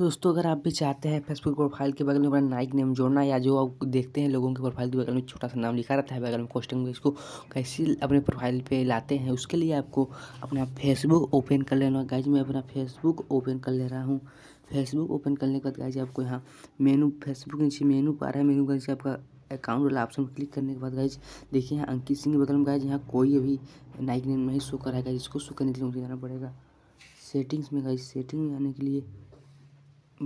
तो दोस्तों अगर आप भी चाहते हैं फेसबुक प्रोफाइल के बगल में अपना नाइक नेम जोड़ना या जो आप देखते हैं लोगों के प्रोफाइल के बगल में छोटा सा नाम लिखा रहता है बगल में कोस्टिंग में इसको कैसे अपने प्रोफाइल पे लाते हैं उसके लिए आपको अपना फेसबुक ओपन कर लेना गाइज मैं अपना फेसबुक ओपन कर ले रहा हूँ फेसबुक ओपन करने के बाद गाइज आपको यहाँ मेनू फेसबुक नीचे मेनू पा रहा है मेनू नीचे आपका अकाउंट वाला ऑप्शन क्लिक करने के बाद गाइज देखिए यहाँ अंकित सिंह के बगल में गाइज यहाँ कोई अभी नाइक नेम नहीं शो कराएगा इसको शो करने के लिए मुझे जाना पड़ेगा सेटिंग्स में गाइज सेटिंग में आने के लिए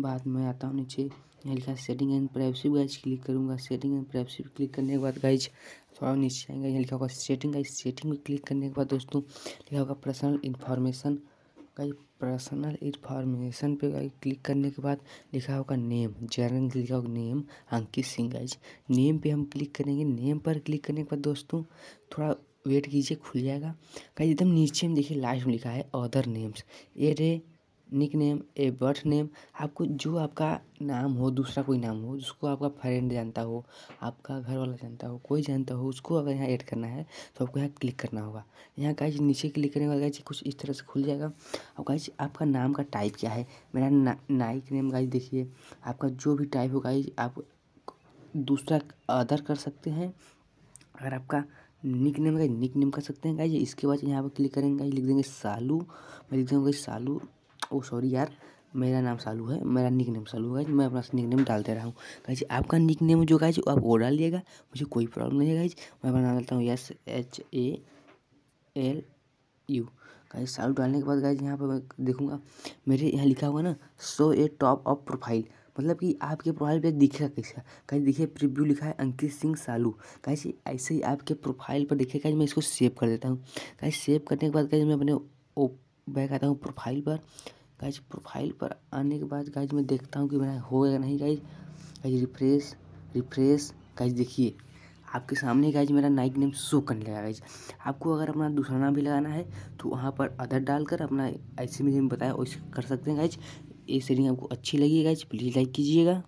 बाद में आता हूँ नीचे यहाँ लिखा setting and privacy guys click करूँगा सेटिंग एंड प्राइवेसी क्लिक करने के बाद गाइज थोड़ा नीचे आएंगे यहाँ लिखा होगा सेटिंग गाइज सेटिंग में क्लिक करने के बाद दोस्तों लिखा होगा personal information guys personal information पे गाइज क्लिक करने के बाद लिखा होगा नेम जनरल लिखा होगा name Ankit Singh guys name पर हम क्लिक करेंगे नेम पर क्लिक करने के बाद दोस्तों थोड़ा वेट कीजिए खुल जाएगा गाइज एकदम नीचे में देखिए लास्ट में लिखा है other names a ray nickname a birth name आपको जो आपका नाम हो दूसरा कोई नाम हो जिसको आपका फ्रेंड जानता हो आपका घर वाला जानता हो कोई जानता हो उसको अगर यहाँ ऐड करना है तो आपको यहाँ क्लिक करना होगा यहाँ का नीचे क्लिक करने वाला गाइज कुछ इस तरह से खुल जाएगा और गाइज आपका नाम का टाइप क्या है मेरा ना, नाइक नेम गाइज देखिए आपका जो भी टाइप हो गाइज आप दूसरा अदर कर सकते हैं अगर आपका nickname guys nickname कर सकते हैं गाइज इसके बाद यहाँ पर क्लिक करेंगे गाइज लिख देंगे सालू मैं लिख दूँगा सालू ओ सॉरी यार मेरा नाम सालू है मेरा निक नेम सालू है मैं अपना निक नेम डालते रहा हूँ गाइज आपका निक नेम जो गाइज आप वो डाल दिएगा मुझे कोई प्रॉब्लम नहीं है गाइज मैं बना डालता हूँ yes H A L U guys Salu डालने के बाद जी यहाँ पर मैं देखूँगा मेरे यहाँ लिखा हुआ ना so a top of profile मतलब कि आपके प्रोफाइल पर दिखेगा कैसा कहीं देखिए प्रिव्यू लिखा है अंकित सिंह सालू कहीं ऐसे ही आपके प्रोफाइल पर देखेगा मैं इसको सेव कर देता हूँ कहीं सेव करने के बाद कहीं मैं अपने ओ बैक आता हूँ प्रोफाइल पर गाइज प्रोफाइल पर आने के बाद गाइज मैं देखता हूँ कि मेरा गया नहीं guys guys refresh refresh guys देखिए आपके सामने गाइज मेरा नाइक नेम शो करने लगा गाइज आपको अगर अपना दूसरा नाम भी लगाना है तो वहाँ पर अदर डालकर अपना ऐसे में बताया वैसे कर सकते हैं गाइज ये सेटिंग आपको अच्छी लगी गाइज प्लीज़ लाइक कीजिएगा